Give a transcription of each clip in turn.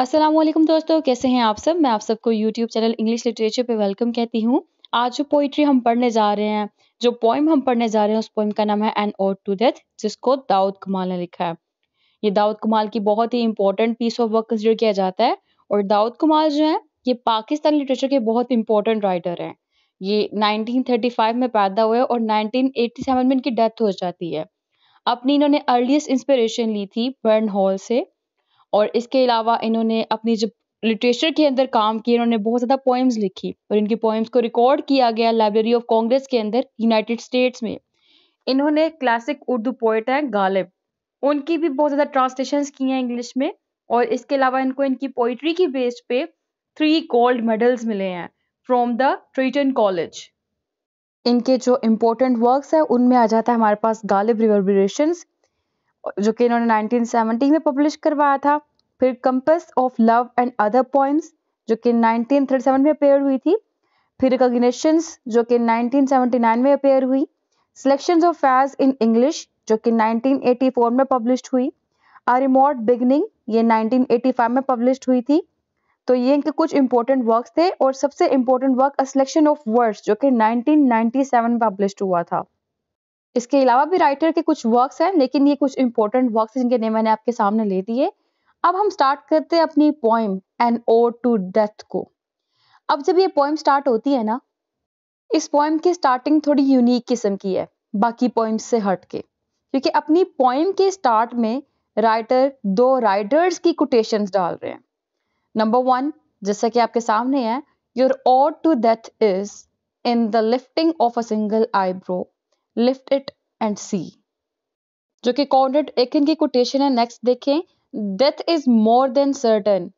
असलम दोस्तों कैसे हैं आप सब मैं आप सबको यूट्यूब चैनल इंग्लिश लिटरेचर पे वेलकम कहती हूँ आज जो पोइट्री हम पढ़ने जा रहे हैं जो पोइम हम पढ़ने जा रहे हैं उस पोइम का नाम है एन ओड टू डेथ जिसको दाऊद कमाल ने लिखा है ये दाऊद कमाल की बहुत ही important piece of work consider किया जाता है और दाऊद कमाल जो है ये पाकिस्तान लिटरेचर के बहुत इंपॉर्टेंट राइटर हैं ये 1935 में पैदा हुए और 1987 में इनकी डेथ हो जाती है अपनी इन्होंने अर्लीस्ट इंस्पिरेशन ली थी बर्न हॉल से और इसके अलावा इन्होंने अपनी जब लिटरेचर के अंदर काम किए इन्होंने बहुत ज़्यादा पोइम्स लिखी और इनकी पोइम्स को रिकॉर्ड किया गया लाइब्रेरी ऑफ कांग्रेस के अंदर यूनाइटेड स्टेट्स में इन्होंने क्लासिक उर्दू पोइट हैं गालिब उनकी भी बहुत ज़्यादा ट्रांसलेशन की हैं इंग्लिश में और इसके अलावा इनको इनकी पोइट्री की बेस पे थ्री गोल्ड मेडल्स मिले हैं फ्रॉम द ट्रीटन कॉलेज इनके जो इम्पोर्टेंट वर्क्स हैं उनमें आ जाता है हमारे पास गालिब रिवर्बरेशंस जो कि इन्होंने 1970 में पब्लिश करवाया था फिर compass of love and other points जो कि 1937 में अपेयर हुई थी फिर रिकॉग्निशंस जो कि 1979 में अपेयर हुई selection of Faiz in English जो कि 1984 में पब्लिश हुई आ रिमोट बिगनिंग ये 1985 में पब्लिश हुई थी तो ये इनके कुछ इंपॉर्टेंट वर्क थे और सबसे important work a selection of words जो कि 1997 में पब्लिश हुआ था इसके अलावा भी राइटर के कुछ वर्क्स हैं लेकिन ये कुछ इंपॉर्टेंट वर्क्स हैं जिनके नेम मैंने आपके सामने ले दिए अब हम स्टार्ट करते हैं अपनी poem an ode to death को अब जब ये पोइम स्टार्ट होती है ना इस पोइम की स्टार्टिंग थोड़ी यूनिक किस्म की है बाकी पोइम्स से हट के क्योंकि अपनी पोइम के स्टार्ट में राइटर दो राइटर्स की कोटेशन डाल रहे हैं नंबर वन जैसा कि आपके सामने है your ode to death is in the lifting of a single eyebrow lift it and see जो कि कॉर्डेड एकिन की कोटेशन है नेक्स्ट देखें death is more than certain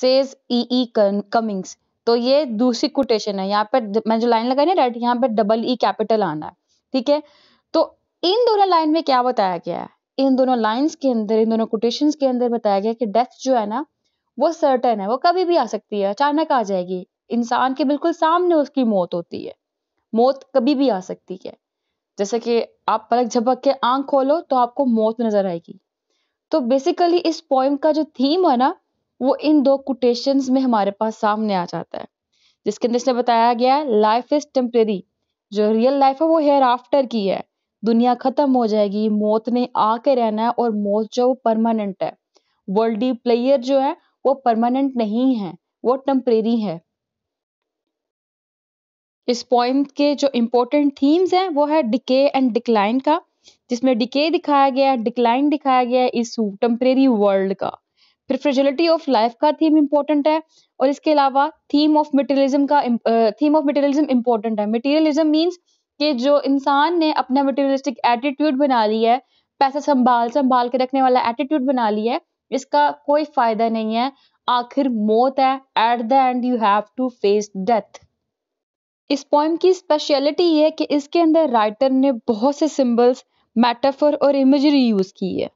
says E Cummings तो ये दूसरी कोटेशन है यहाँ पर मैं जो लाइन लगाई ना डेट यहाँ पर डबल ई कैपिटल आना है ठीक है तो इन दोनों लाइन में क्या बताया गया है इन दोनों लाइंस के अंदर इन दोनों कोटेशन के अंदर बताया गया कि डेथ जो है ना वो सर्टन है वो कभी भी आ सकती है अचानक आ जाएगी इंसान के बिल्कुल सामने उसकी मौत होती है मौत कभी भी आ सकती है जैसे कि आप पलक झपक के आंख खोलो तो आपको मौत नजर आएगी तो बेसिकली इस पोइम का जो थीम है ना वो इन दो कोटेशन में हमारे पास सामने आ जाता है जिसके अंदर इसने बताया गया है लाइफ इज टेम्प्रेरी जो रियल लाइफ है वो हेयर आफ्टर की है दुनिया खत्म हो जाएगी मौत ने आके रहना है और मौत जो वो परमानेंट है वर्ल्डी प्लेयर जो है वो परमानेंट नहीं है वो टेम्परेरी है इस पोइम के जो इम्पोर्टेंट थीम्स हैं वो है डिके एंड डिक्लाइन का जिसमें डिके दिखाया गया है डिक्लाइन दिखाया गया है इस टेम्परेरी वर्ल्ड का फिर फ्रेजिलिटी ऑफ लाइफ का थीम इम्पोर्टेंट है और इसके अलावा थीम ऑफ मटेरियलिज्म का थीम ऑफ मटेरियलिज्म इम्पोर्टेंट है मटेरियलिज्म मीन्स कि जो इंसान ने अपना मटेरियलिस्टिक एटीट्यूड बना लिया है पैसा संभाल संभाल के रखने वाला एटीट्यूड बना लिया है इसका कोई फायदा नहीं है आखिर मौत है at the end you have to face death इस पोइम की स्पेशलिटी ये है कि इसके अंदर राइटर ने बहुत से सिम्बल्स मेटाफर और इमेजरी यूज़ की है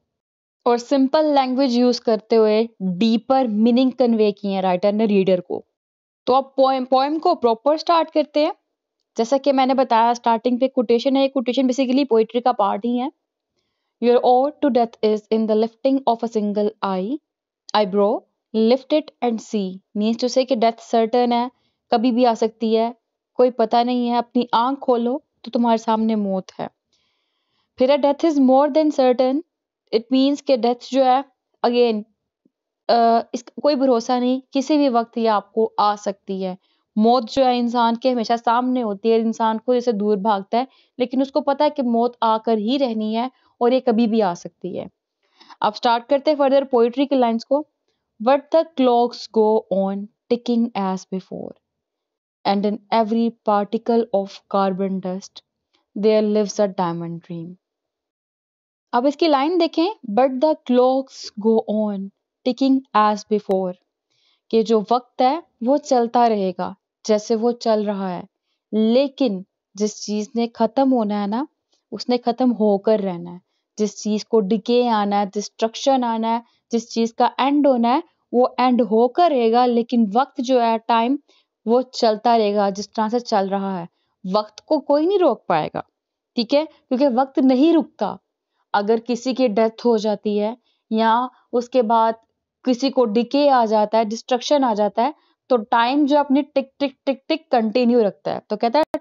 और सिंपल लैंग्वेज यूज़ करते हुए डीपर मीनिंग कन्वे की है राइटर ने रीडर को तो अब पोएम पोएम को प्रॉपर स्टार्ट करते हैं जैसा कि मैंने बताया स्टार्टिंग पे कोटेशन है कोटेशन बेसिकली पोइट्री का पार्ट ही है your ode to death is in the lifting of a single eyebrow lift it and see means to say death certain है कभी भी आ सकती है कोई पता नहीं है अपनी आंख खोलो तो तुम्हारे सामने मौत है फिर death is more than certain it means के डेथ जो है अगेन इस कोई भरोसा नहीं किसी भी वक्त ये आपको आ सकती है मौत जो है इंसान के हमेशा सामने होती है इंसान को इसे दूर भागता है लेकिन उसको पता है कि मौत आकर ही रहनी है और ये कभी भी आ सकती है अब स्टार्ट करते हैं फर्दर पोइट्री के लाइन्स को but the clocks go on ticking as before and in every particle of carbon dust there lives a diamond dream अब इसकी लाइन देखें but the clocks go on ticking as before कि जो वक्त है वो चलता रहेगा जैसे वो चल रहा है लेकिन जिस चीज ने खत्म होना है ना उसने खत्म होकर रहना है जिस चीज को डिके आना है डिस्ट्रक्शन आना है जिस चीज का एंड होना है वो एंड होकर रहेगा लेकिन वक्त जो है टाइम वो चलता रहेगा जिस तरह से चल रहा है वक्त को कोई नहीं रोक पाएगा ठीक है क्योंकि वक्त नहीं रुकता अगर किसी की डेथ हो जाती है या उसके बाद किसी को डिके आ जाता है डिस्ट्रक्शन आ जाता है तो टाइम जो अपनी टिक टिक टिक टिक कंटिन्यू रखता है तो कहता है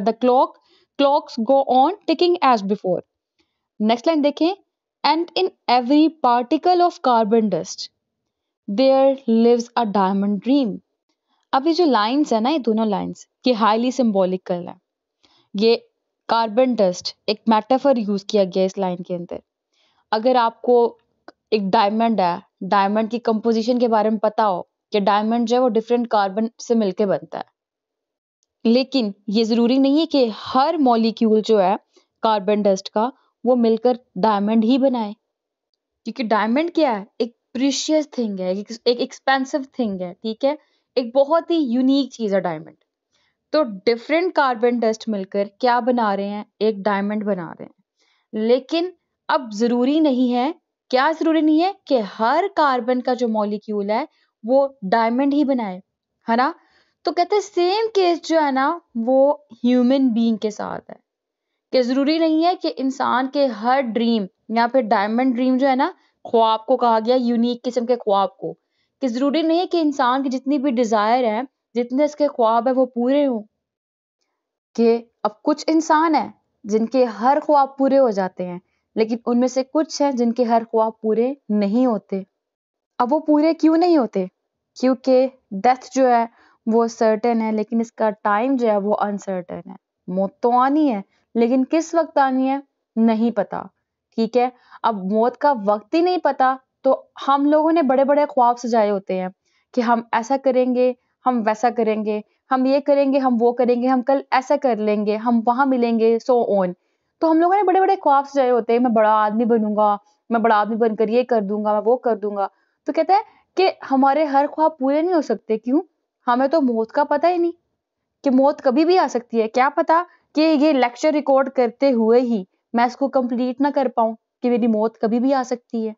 the clock clocks go on ticking as before next line देखें and in every particle of carbon dust there lives a diamond dream अब ये जो लाइंस है ना ये दोनों लाइंस ये हाईली सिम्बॉलिकल है ये कार्बन डस्ट एक मेटाफर यूज किया गया इस लाइन के अंदर अगर आपको एक डायमंड है डायमंड की कंपोजिशन के बारे में पता हो कि डायमंड जो है वो डिफरेंट कार्बन से मिलके बनता है लेकिन ये जरूरी नहीं है कि हर मॉलिक्यूल जो है कार्बन डस्ट का वो मिलकर डायमंड ही बनाए क्योंकि डायमंड क्या है एक प्रीशियस थिंग है एक एक्सपेंसिव थिंग है ठीक है एक बहुत ही यूनिक चीज़ है डायमंड तो डिफरेंट कार्बन डस्ट मिलकर क्या बना रहे हैं एक डायमंड बना रहे हैं लेकिन अब ज़रूरी नहीं है क्या ज़रूरी नहीं है कि हर कार्बन का जो मॉलिक्यूल है वो डायमंड ही बनाए है ना तो कहते हैं सेम केस जो है ना वो ह्यूमन बीइंग के साथ है कि ज़रूरी नहीं है कि इंसान के हर ड्रीम या फिर डायमंड ड्रीम जो है ना ख्वाब को कहा गया यूनिक किस्म के ख्वाब को कि ज़रूरी नहीं है कि इंसान की जितनी भी डिज़ायर है जितने उसके ख्वाब है वो पूरे हों कि अब कुछ इंसान है जिनके हर ख्वाब पूरे हो जाते हैं लेकिन उनमें से कुछ हैं जिनके हर ख्वाब पूरे नहीं होते अब वो पूरे क्यों नहीं होते क्योंकि डेथ जो है वो सर्टेन है लेकिन इसका टाइम जो है वो अनसर्टेन है मौत तो आनी है लेकिन किस वक्त आनी है नहीं पता ठीक है अब मौत का वक्त ही नहीं पता तो हम लोगों ने बड़े बड़े ख्वाब सजाए होते हैं कि हम ऐसा करेंगे हम वैसा करेंगे हम ये करेंगे हम वो करेंगे हम कल ऐसा कर लेंगे हम वहां मिलेंगे सो so ऑन तो हम लोगों ने बड़े बड़े ख्वाब सजाए होते हैं मैं बड़ा आदमी बनूंगा मैं बड़ा आदमी बनकर ये कर दूंगा मैं वो कर दूंगा तो कहता है कि हमारे हर ख्वाब पूरे नहीं हो सकते क्यों हमें तो मौत का पता ही नहीं कि मौत कभी भी आ सकती है क्या पता कि ये लेक्चर रिकॉर्ड करते हुए ही मैं इसको कंप्लीट ना कर पाऊं कि मेरी मौत कभी भी आ सकती है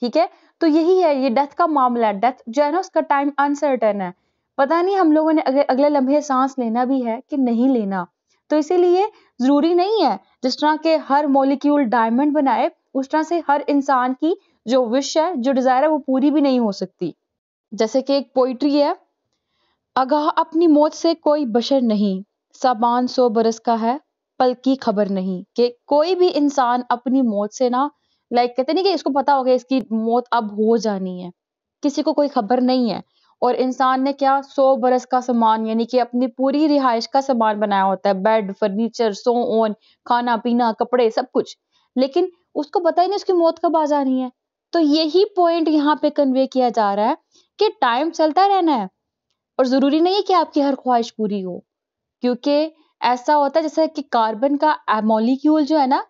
ठीक है तो यही है ये डेथ का मामला डेथ जो है ना उसका टाइम अनसर्टन है पता नहीं हम लोगों ने अगर अगले लम्हे सांस लेना भी है कि नहीं लेना तो इसीलिए जरूरी नहीं है जिस तरह के हर मोलिक्यूल डायमंड बनाए उस तरह से हर इंसान की जो विश है जो डिज़ायर है वो पूरी भी नहीं हो सकती जैसे कि एक पोइट्री है अगाह अपनी मौत से कोई बशर नहीं सबान सौ बरस का है पल की खबर नहीं कि कोई भी इंसान अपनी मौत से ना लाइक कहते नहीं कि इसको पता हो गया इसकी मौत अब हो जानी है किसी को कोई खबर नहीं है और इंसान ने क्या सौ बरस का सामान यानी कि अपनी पूरी रिहाइश का सामान बनाया होता है बेड फर्नीचर सो ओन खाना पीना कपड़े सब कुछ लेकिन उसको पता ही नहीं उसकी मौत कब आ जानी है तो यही पॉइंट यहाँ पे कन्वे किया जा रहा है कि टाइम चलता रहना है और जरूरी नहीं है कि आपकी हर ख्वाहिश पूरी हो क्योंकि ऐसा होता है जैसे कि कार्बन का मॉलिक्यूल जो है ना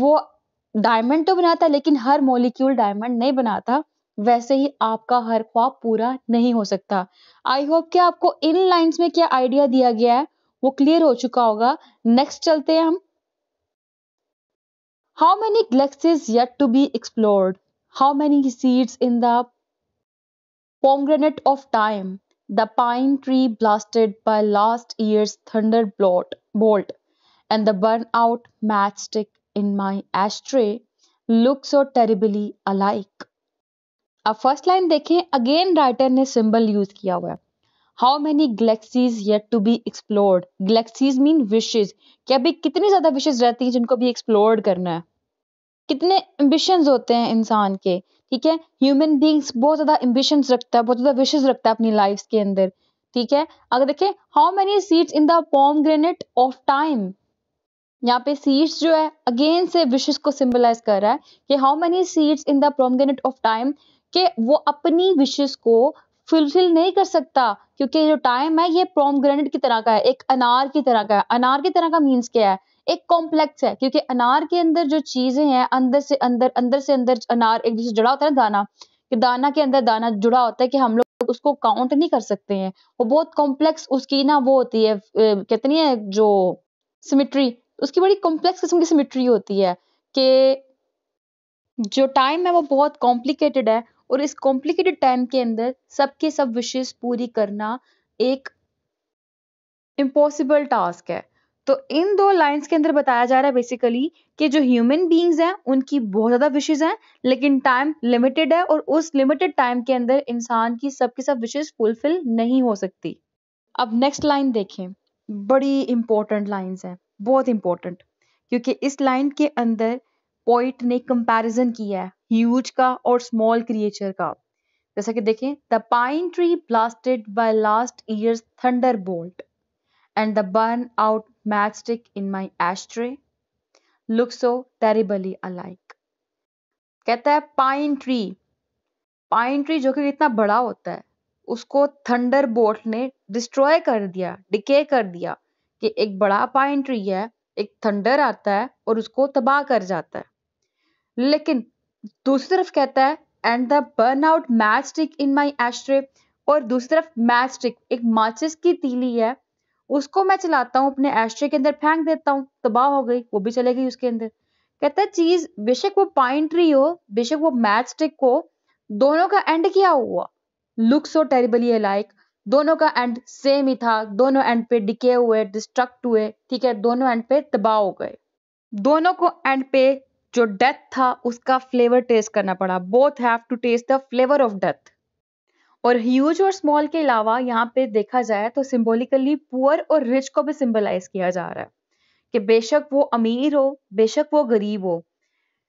वो डायमंड तो बनाता है लेकिन हर मॉलिक्यूल डायमंड नहीं बनाता वैसे ही आपका हर ख्वाब पूरा नहीं हो सकता आई होप कि आपको इन लाइंस में क्या आइडिया दिया गया है वो क्लियर हो चुका होगा नेक्स्ट चलते हैं हम how many galaxies yet to be explored how many seeds in the pomegranate of time, the pine tree blasted by last bolt and the burn out matchstick in my ashtray look so terribly alike अब first line देखें again writer ने symbol use किया हुआ है how many galaxies yet to be explored galaxies mean wishes कि अभी कितनी ज़्यादा विशेज रहती हैं जिनको भी एक्सप्लोर करना है कितने एम्बिशंस होते हैं इंसान के ठीक है ह्यूमन बींग्स बहुत ज़्यादा एम्बिशंस रखता है बहुत ज़्यादा विशेज रखता है अपनी लाइफ के अंदर ठीक है अगर देखें how many seeds in the pomegranate of time यहाँ पे सीड्स जो है अगेन से विशेष को सिंबलाइज कर रहा है कि how many seeds in the pomegranate of time कि वो अपनी विशेष को फुलफिल नहीं कर सकता क्योंकि जो टाइम है ये प्रोमग्रेनेट की तरह का है एक अनार की तरह का है अनार की तरह का मीन्स क्या है एक कॉम्प्लेक्स है क्योंकि अनार के अंदर जो चीजें हैं अंदर से अंदर अंदर से अंदर अनार एक दूसरे जुड़ा होता है दाना कि दाना के अंदर दाना जुड़ा होता है कि हम लोग उसको काउंट नहीं कर सकते हैं वो बहुत कॉम्प्लेक्स उसकी ना वो होती है कहते नहीं है जो सिमिट्री तो उसकी बड़ी कॉम्प्लेक्स किस्म की सिमिट्री होती है कि जो टाइम है वो बहुत कॉम्प्लिकेटेड है और इस कॉम्प्लिकेटेड टाइम के अंदर सबके सब विशेष पूरी करना एक इम्पॉसिबल टास्क है तो इन दो लाइंस के अंदर बताया जा रहा है बेसिकली कि जो ह्यूमन बींग्स हैं उनकी बहुत ज़्यादा विशेष हैं लेकिन टाइम लिमिटेड है और उस लिमिटेड टाइम के अंदर इंसान की सबके सब विशेष फुलफिल नहीं हो सकती अब नेक्स्ट लाइन देखें बड़ी इंपॉर्टेंट लाइन्स हैं बहुत इंपॉर्टेंट क्योंकि इस लाइन के अंदर पोइट ने कंपैरिजन किया है ह्यूज का और स्मॉल क्रिएचर का जैसा कि देखें the pine tree blasted by last year's thunderbolt and the burn out matchstick in my ashtray look so terribly alike कहता है पाइन ट्री पाइन ट्री जो कि इतना बड़ा होता है उसको थंडर बोल्ट ने डिस्ट्रॉय कर दिया डिके कर दिया कि एक बड़ा पाइन ट्री है एक थंडर आता है और उसको तबाह कर जाता है लेकिन दूसरी तरफ कहता है and the burn out matchstick in my ashtray और दूसरी तरफ मैच स्टिक एक माचिस की तीली है उसको मैं चलाता हूँ अपने एस्ट्रे के अंदर फेंक देता हूँ तबाह हो गई वो भी चले गई उसके अंदर कहता है चीज बेशक वो पाइन ट्री हो बेशक वो मैच स्टिक हो दोनों का एंड क्या हुआ लुक सो टेरिबली लाइक दोनों का एंड सेम ही था दोनों एंड पे डिके हुए डिस्ट्रक्ट हुए ठीक है दोनों एंड पे तबाह हो गए दोनों को एंड पे जो डेथ था उसका फ्लेवर टेस्ट करना पड़ा both have to taste the flavour of death और ह्यूज और स्मॉल के अलावा यहाँ पे देखा जाए तो सिंबोलिकली पुअर और रिच को भी सिंबलाइज किया जा रहा है कि बेशक वो अमीर हो बेशक वो गरीब हो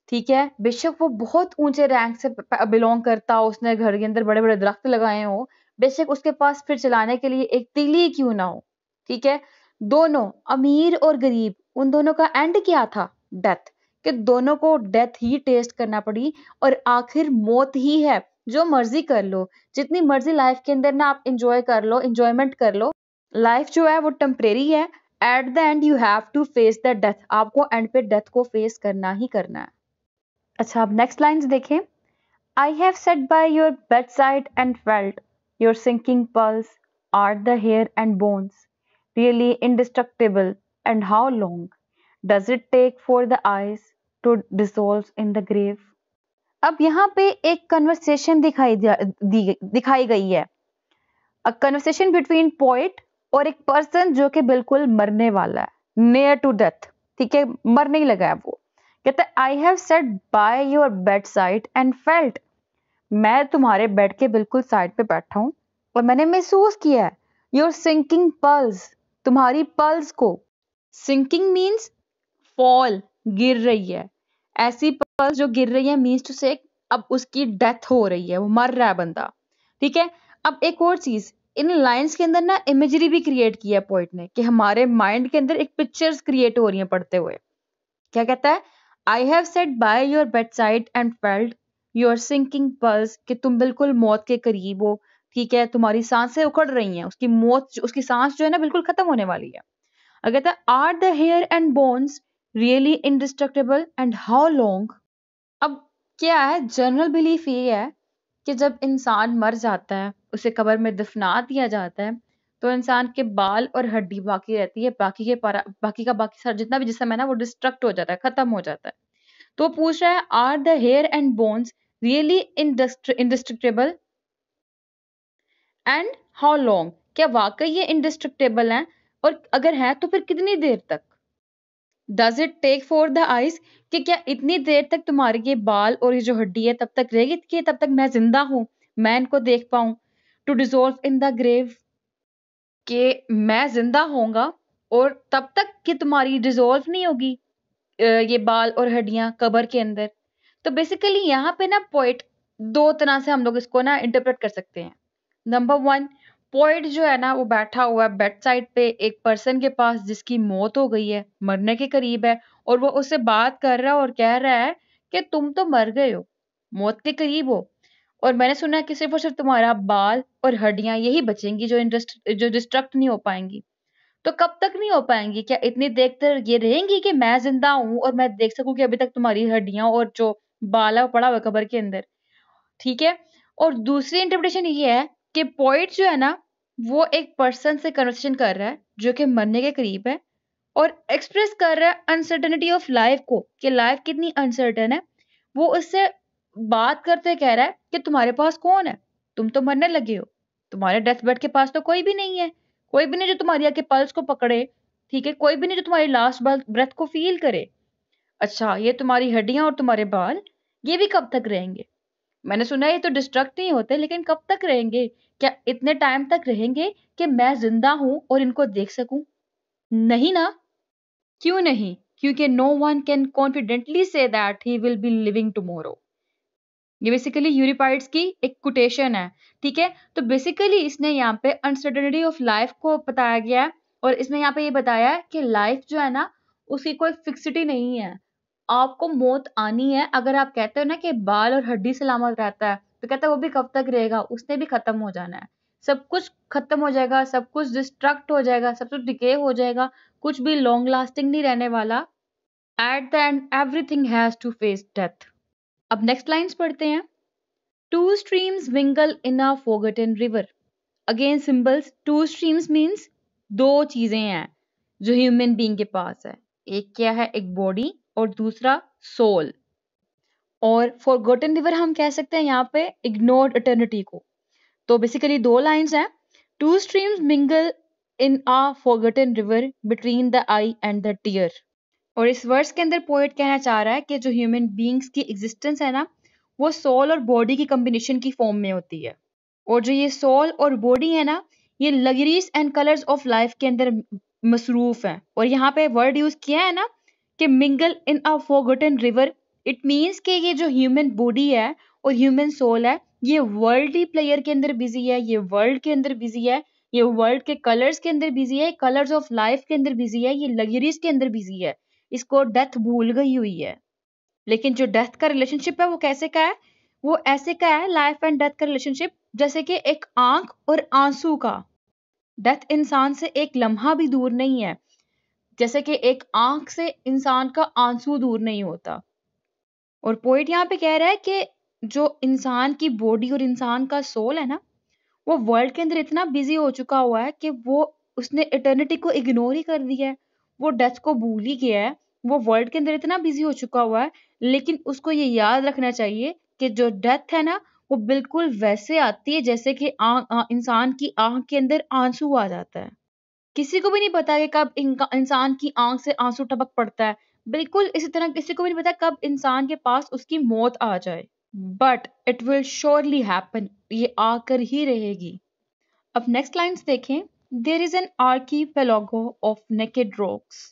ठीक है बेशक वो बहुत ऊंचे रैंक से बिलोंग करता हो उसने घर के अंदर बड़े बड़े दरख्त लगाए हो बेशक उसके पास फिर चलाने के लिए एक तीली क्यों ना हो ठीक है दोनों अमीर और गरीब उन दोनों का एंड क्या था डेथ कि दोनों को डेथ ही टेस्ट करना पड़ी और आखिर मौत ही है जो मर्जी कर लो जितनी मर्जी लाइफ के अंदर ना आप इंजॉय कर लो इंजॉयमेंट कर लो लाइफ जो है वो टेम्परेरी है at the end you have to face the death आपको एंड पे डेथ को फेस करना ही करना है अच्छा अब नेक्स्ट लाइन देखें I have sat by your bedside and felt Your sinking pulse are the hair and bones, really indestructible, and how long does it take for the eyes to dissolve in the grave? अब यहाँ पे एक conversation दिखाई दिखाई गई है a conversation between poet और एक पर्सन जो कि बिल्कुल मरने वाला है नियर टू डेथ ठीक है मरने ही लगा है वो कहता है I have sat by your bedside and felt मैं तुम्हारे बेड के बिल्कुल साइड पे बैठा हूँ और मैंने महसूस किया है योर सिंकिंग पल्स तुम्हारी पल्स को सिंकिंग मीन्स फॉल गिर रही है ऐसी पल्स जो गिर रही है मीन्स टू से अब उसकी डेथ हो रही है वो मर रहा है बंदा ठीक है अब एक और चीज इन लाइंस के अंदर ना इमेजरी भी क्रिएट किया है पॉइंट ने कि हमारे माइंड के अंदर एक पिक्चर्स क्रिएट हो रही है पढ़ते हुए क्या कहता है I have sat by your bedside and felt your sinking pulse कि तुम बिल्कुल मौत के करीब हो ठीक है तुम्हारी सांसें उखड़ रही हैं उसकी मौत उसकी सांस जो है ना बिल्कुल खत्म होने वाली है अगर कहता are the hair and bones really indestructible and how long अब क्या है जनरल बिलीफ ये है कि जब इंसान मर जाता है उसे कबर में दफना दिया जाता है तो इंसान के बाल और हड्डी बाकी रहती है बाकी के बाकी का बाकी सारा जितना भी जिसम है ना वो डिस्ट्रक्ट हो जाता है खत्म हो जाता है तो पूछ रहा है are the hair and bones really indestructible and how long क्या वाकई ये इंडिस्ट्रिक्टेबल है और अगर है तो फिर कितनी देर तक does it take for the eyes कि क्या इतनी देर तक तुम्हारे ये बाल और ये जो हड्डी है तब तक रहेगी कि तब तक मैं जिंदा हूं मैं इनको देख पाऊं to dissolve in the grave कि मैं जिंदा होऊंगा और तब तक कि तुम्हारी डिजोल्व नहीं होगी ये बाल और हड्डियां कबर के अंदर तो बेसिकली यहाँ पे ना पोइट दो तरह से हम लोग इसको ना इंटरप्रेट कर सकते हैं नंबर वन पोइट जो है ना वो बैठा हुआ है बेड साइड पे एक पर्सन के पास जिसकी मौत हो गई है मरने के करीब है और वो उससे बात कर रहा है और कह रहा है कि तुम तो मर गए हो मौत के करीब हो और मैंने सुना कि सिर्फ और सिर्फ तुम्हारा बाल और हड्डियां यही बचेंगी जो इंडस्ट जो डिस्ट्रक्ट नहीं हो पाएंगी तो कब तक नहीं हो पाएंगी क्या इतनी देर तक ये रहेंगी कि मैं जिंदा हूं और मैं देख सकूं कि अभी तक तुम्हारी हड्डियां और जो बाल है पड़ा हुआ कबर के अंदर ठीक है और दूसरी इंटरप्रिटेशन ये है कि पॉइंट जो है ना वो एक पर्सन से कन्वर्सेशन कर रहा है जो कि मरने के करीब है और एक्सप्रेस कर रहा है अनसर्टनिटी ऑफ लाइफ को कि लाइफ कितनी अनसर्टन है वो उससे बात करते कह रहा है कि तुम्हारे पास कौन है तुम तो मरने लगे हो तुम्हारे डेथ बेड के पास तो कोई भी नहीं है कोई भी नहीं जो तुम्हारी आके पल्स को पकड़े ठीक है कोई भी नहीं जो तुम्हारी लास्ट ब्रेथ को फील करे अच्छा ये तुम्हारी हड्डियां और तुम्हारे बाल ये भी कब तक रहेंगे मैंने सुना ये तो डिस्ट्रक्ट नहीं होते लेकिन कब तक रहेंगे क्या इतने टाइम तक रहेंगे कि मैं जिंदा हूं और इनको देख सकूं नहीं ना क्यों नहीं क्योंकि no one can confidently say that he will be living tomorrow ये बेसिकली यूरिपाइड्स की एक कोटेशन है ठीक है तो बेसिकली इसने यहाँ पे अनसर्टनिटी ऑफ लाइफ को बताया गया है और इसने यहाँ पे ये बताया है कि लाइफ जो है ना उसकी कोई फिक्सिटी नहीं है आपको मौत आनी है अगर आप कहते हो ना कि बाल और हड्डी सलामत रहता है तो कहता है वो भी कब तक रहेगा उसने भी खत्म हो जाना है सब कुछ खत्म हो जाएगा सब कुछ डिस्ट्रक्ट हो जाएगा सब कुछ डिके हो जाएगा कुछ भी लॉन्ग लास्टिंग नहीं रहने वाला at the end everything has to face death अब नेक्स्ट लाइंस पढ़ते हैं two streams mingle in a forgotten river अगेन सिंबल्स टू स्ट्रीम्स मीन्स दो चीजें हैं जो ह्यूमन बींग के पास है एक क्या है एक बॉडी और दूसरा सोल और फॉर गोटन रिवर हम कह सकते हैं यहाँ पे इग्नोर्ड अटर्निटी को तो बेसिकली दो लाइन्स हैं two streams mingle in a forgotten river between the eye and the tear और इस वर्स के अंदर पोएट कहना चाह रहा है कि जो ह्यूमन बींग्स की एग्जिस्टेंस है ना वो सोल और बॉडी की कम्बिनेशन की फॉर्म में होती है और जो ये सोल और बॉडी है ना ये luxuries and colours of life के अंदर मसरूफ है और यहाँ पे वर्ड यूज किया है ना कि mingle in a forgotten river it means कि ये जो ह्यूमन बॉडी है और ह्यूमन सोल है ये वर्ल्ड ही प्लेयर के अंदर बिजी है ये वर्ल्ड के अंदर बिजी है ये वर्ल्ड के कलर्स के अंदर बिजी है कलर्स ऑफ लाइफ के अंदर बिजी है ये लग्जरीज के अंदर बिजी है इसको डेथ भूल गई हुई है लेकिन जो डेथ का रिलेशनशिप है वो कैसे का है वो ऐसे का है लाइफ एंड डेथ का रिलेशनशिप जैसे कि एक आंख और आंसू का डेथ इंसान से एक लम्हा भी दूर नहीं है जैसे कि एक आंख से इंसान का आंसू दूर नहीं होता और पोइट यहाँ पे कह रहा है कि जो इंसान की बॉडी और इंसान का सोल है ना वो वर्ल्ड के अंदर इतना बिजी हो चुका हुआ है कि वो उसने इटर्निटी को इग्नोर ही कर दिया है वो डेथ को भूल ही गया है वो वर्ल्ड के अंदर इतना बिजी हो चुका हुआ है लेकिन उसको ये याद रखना चाहिए कि जो डेथ है ना वो बिल्कुल वैसे आती है जैसे कि इंसान की आंख के अंदर आंसू आ जाता है किसी को भी नहीं पता कि कब इंसान की आंख से आंसू टपक पड़ता है बिल्कुल इसी तरह किसी को भी नहीं पता कब इंसान के पास उसकी मौत आ जाए but it will surely happen ये आकर ही रहेगी अब नेक्स्ट लाइन्स देखें there is an archipelago of naked rocks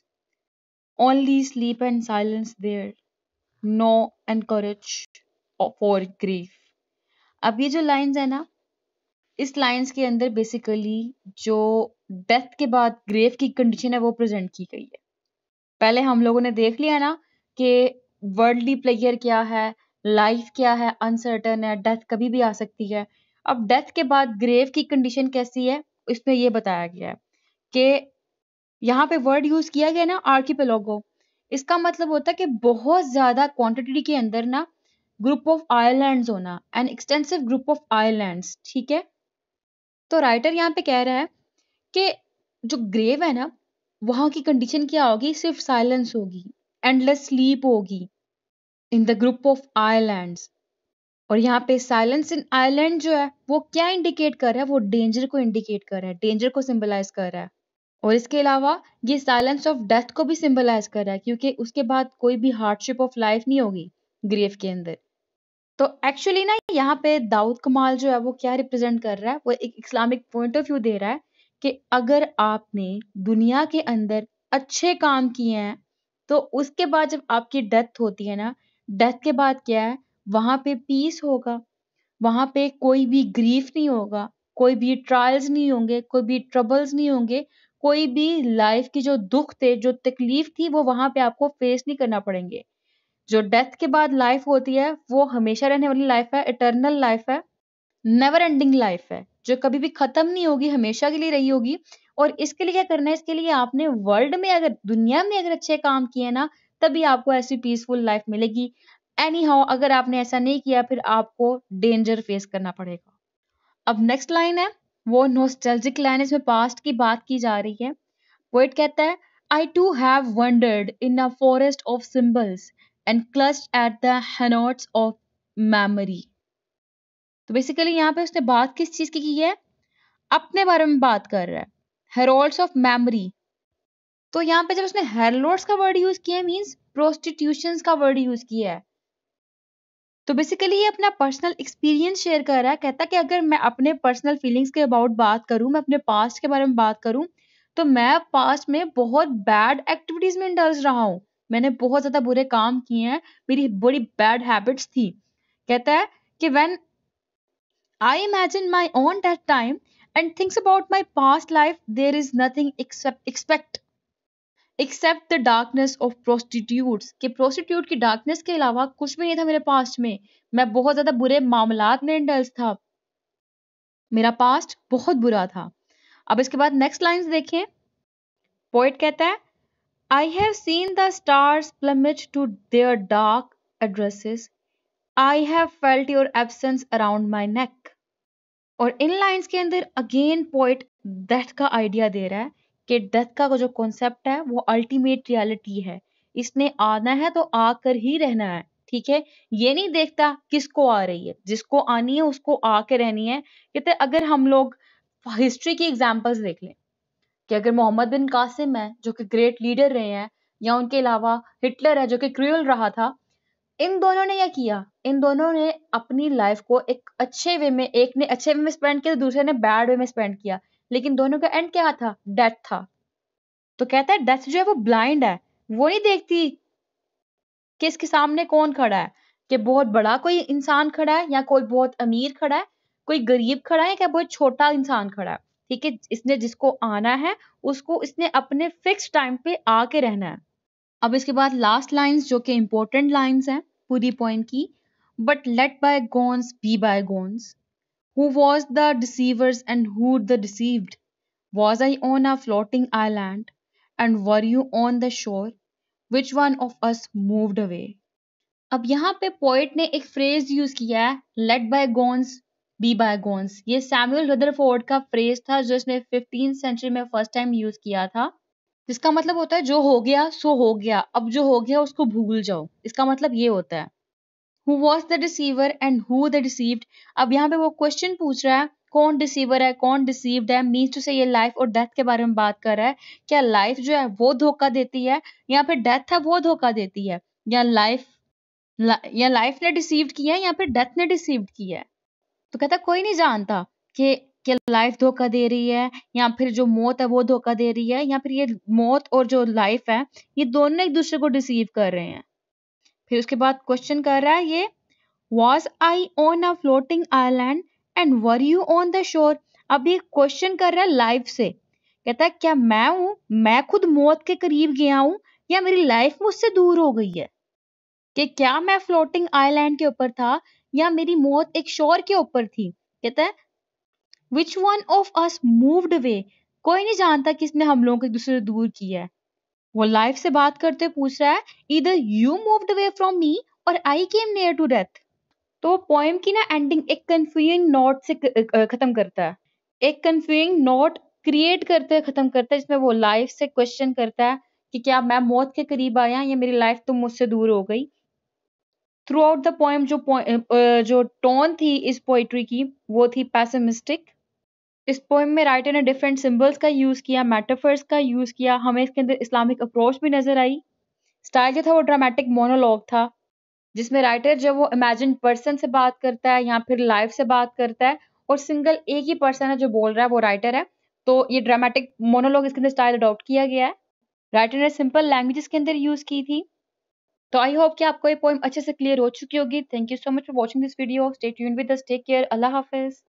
only sleep and silence there, no anchorage for grief. अब ये जो लाइंस है ना इस लाइंस के अंदर बेसिकली जो डेथ के बाद ग्रेव की कंडीशन है वो प्रेजेंट की गई है पहले हम लोगों ने देख लिया ना कि वर्ल्डली प्लेयर क्या है लाइफ क्या है अनसर्टन है डेथ कभी भी आ सकती है अब डेथ के बाद ग्रेव की कंडीशन कैसी है इसमें ये बताया गया है कि यहाँ पे वर्ड यूज किया गया ना आर्किपेलोगो इसका मतलब होता है कि बहुत ज्यादा क्वांटिटी के अंदर ना ग्रुप ऑफ आयलैंड होना an extensive group of islands ठीक है तो राइटर यहाँ पे कह रहा है कि जो ग्रेव है ना वहां की कंडीशन क्या होगी सिर्फ साइलेंस होगी एंडलेस स्लीप होगी in the group of island और यहाँ पे साइलेंस इन आयलैंड जो है वो क्या इंडिकेट कर रहा है वो डेंजर को इंडिकेट कर रहा है डेंजर को सिंबलाइज कर रहा है और इसके अलावा ये साइलेंस ऑफ डेथ को भी सिंबलाइज कर रहा है क्योंकि उसके बाद कोई भी हार्डशिप ऑफ लाइफ नहीं होगी ग्रेव के अंदर तो एक्चुअली ना यहाँ पे दाऊद कमाल जो है वो क्या रिप्रेजेंट कर रहा है वो एक इस्लामिक पॉइंट ऑफ व्यू दे रहा है कि अगर आपने दुनिया के अंदर अच्छे काम किए हैं तो उसके बाद जब आपकी डेथ होती है ना डेथ के बाद क्या है वहां पे पीस होगा वहां पे कोई भी ग्रीफ नहीं होगा कोई भी ट्रायल्स नहीं होंगे कोई भी ट्रबल्स नहीं होंगे कोई भी लाइफ की जो दुख थे जो तकलीफ थी वो वहां पे आपको फेस नहीं करना पड़ेंगे जो डेथ के बाद लाइफ होती है वो हमेशा रहने वाली लाइफ है इटर्नल लाइफ है नेवर एंडिंग लाइफ है जो कभी भी खत्म नहीं होगी हमेशा के लिए रही होगी और इसके लिए क्या करना है इसके लिए आपने वर्ल्ड में अगर दुनिया में अगर अच्छे काम किए ना तभी आपको ऐसी पीसफुल लाइफ मिलेगी एनी हाउ अगर आपने ऐसा नहीं किया फिर आपको डेंजर फेस करना पड़ेगा अब नेक्स्ट लाइन है वो नॉस्टैल्जिक लाइन में पास्ट की बात की जा रही है पोइट कहता है I too have wandered in a forest of symbols and clutched at the haunts of memory तो बेसिकली यहाँ पे उसने बात किस चीज़ की की है अपने बारे में बात कर रहा है हेरोल्ड्स ऑफ मेमोरी तो यहाँ पे जब उसने हेरलोड्स का वर्ड यूज किया है मीन्स प्रोस्टिट्यूशन का वर्ड यूज किया है तो बेसिकली ये अपना पर्सनल एक्सपीरियंस शेयर कर रहा है कहता है कि अगर मैं अपने पर्सनल फीलिंग्स के अबाउट बात करूं मैं अपने पास्ट के बारे में बात करूं तो मैं पास्ट में बहुत बैड एक्टिविटीज में इंडल्ज रहा हूँ मैंने बहुत ज़्यादा बुरे काम किए हैं मेरी बड़ी बैड हैबिट्स थी कहता है कि when I imagine my own date time and thinks about my past life there is nothing except expect except the darkness of prostitute के प्रोस्टिट्यूट की डार्कनेस के अलावा कुछ भी नहीं था मेरे पास्ट में मैं बहुत ज़्यादा बुरे मामला में इंडल्स था मेरा पास्ट बहुत बुरा था अब इसके बाद नेक्स्ट लाइन देखें पोइट कहता है I have seen the stars plummet to their dark addresses I have felt your absence around my neck और इन लाइन्स के अंदर अगेन पोइट डेथ का आइडिया दे रहा है कि डेथ का जो कॉन्सेप्ट है वो अल्टीमेट रियलिटी है इसने आना है तो आकर ही रहना है ठीक है ये नहीं देखता किसको आ रही है जिसको आनी है उसको आके रहनी है कहते अगर हम लोग हिस्ट्री की एग्जाम्पल्स देख लें कि अगर मोहम्मद बिन कासिम है जो कि ग्रेट लीडर रहे हैं या उनके अलावा हिटलर है जो कि क्रियल रहा था इन दोनों ने यह किया इन दोनों ने अपनी लाइफ को एक अच्छे वे में एक ने अच्छे वे में स्पेंड किया दूसरे ने बैड वे में स्पेंड किया लेकिन दोनों का एंड क्या था डेथ था तो कहता है डेथ जो है वो ब्लाइंड है वो नहीं देखती कि इसके सामने कौन खड़ा है कि बहुत बड़ा कोई इंसान खड़ा है या कोई बहुत अमीर खड़ा है कोई गरीब खड़ा है या बहुत छोटा इंसान खड़ा है ठीक है इसने जिसको आना है उसको इसने अपने फिक्स टाइम पे आके रहना है अब इसके बाद लास्ट लाइंस जो कि इंपॉर्टेंट लाइंस हैं पूरी पॉइंट की but let bygones be bygones Who was the deceivers and who the deceived? Was I on a floating island and were you on the shore? Which one of us moved away? अब यहाँ पे poet ने एक phrase use किया है let bygones be bygones ये Samuel Rutherford का phrase था जो इसने फिफ्टीन सेंचुरी में फर्स्ट टाइम यूज किया था जिसका मतलब होता है जो हो गया सो हो गया अब जो हो गया उसको भूल जाओ इसका मतलब ये होता है who was the receiver and who the received अब यहाँ पे वो क्वेश्चन पूछ रहा है कौन रिसीवर है कौन रिसीव्ड है मीन्स टू से ये लाइफ और डेथ के बारे में बात कर रहा है क्या लाइफ जो है वो धोखा देती है या फिर डेथ है वो धोखा देती है या लाइफ ला, या लाइफ ने रिसीव किया है या फिर डेथ ने रिसीव किया है तो कहता कोई नहीं जानता कि क्या लाइफ धोखा दे रही है या फिर जो मौत है वो धोखा दे रही है या फिर ये मौत और जो लाइफ है ये दोनों एक दूसरे को रिसीव कर रहे हैं फिर उसके बाद क्वेश्चन कर रहा है ये was I on a floating island and were you on the shore अब ये क्वेश्चन कर रहा है लाइफ से कहता है क्या मैं हूं मैं खुद मौत के करीब गया हूं या मेरी लाइफ मुझसे दूर हो गई है कि क्या मैं फ्लोटिंग आईलैंड के ऊपर था या मेरी मौत एक शोर के ऊपर थी कहता है which one of us moved away कोई नहीं जानता किसने हम लोगों को एक दूसरे से दूर किया है वो लाइफ से बात करते पूछ रहा है इधर you moved away from me और I came near to death तो पोएम की ना एंडिंग एक कंफ्यूजिंग नोट से खत्म करता है एक कंफ्यूजिंग नोट क्रिएट करते हुए खत्म करता है जिसमें वो लाइफ से क्वेश्चन करता है कि क्या मैं मौत के करीब आया या मेरी लाइफ तो मुझसे दूर हो गई थ्रू आउट द पोएम जो जो टोन थी इस पोएट्री की वो थी पैसिमिस्टिक इस पोइम में राइटर ने डिफरेंट सिम्बल्स का यूज़ किया मेटाफर्स का यूज़ किया हमें इसके अंदर इस्लामिक अप्रोच भी नज़र आई स्टाइल जो था वो ड्रामेटिक मोनोलॉग था जिसमें राइटर जब वो इमेजिन पर्सन से बात करता है या फिर लाइफ से बात करता है और सिंगल एक ही पर्सन है जो बोल रहा है वो राइटर है तो ये ड्रामेटिक मोनोलॉग इसके अंदर स्टाइल अडॉप्ट किया गया है राइटर ने सिंपल लैंग्वेज के अंदर यूज़ की थी तो आई होप कि आपको ये पोइम अच्छे से क्लियर हो चुकी होगी thank you so much for watching this video stay tune with us take care अल्लाह हाफिज़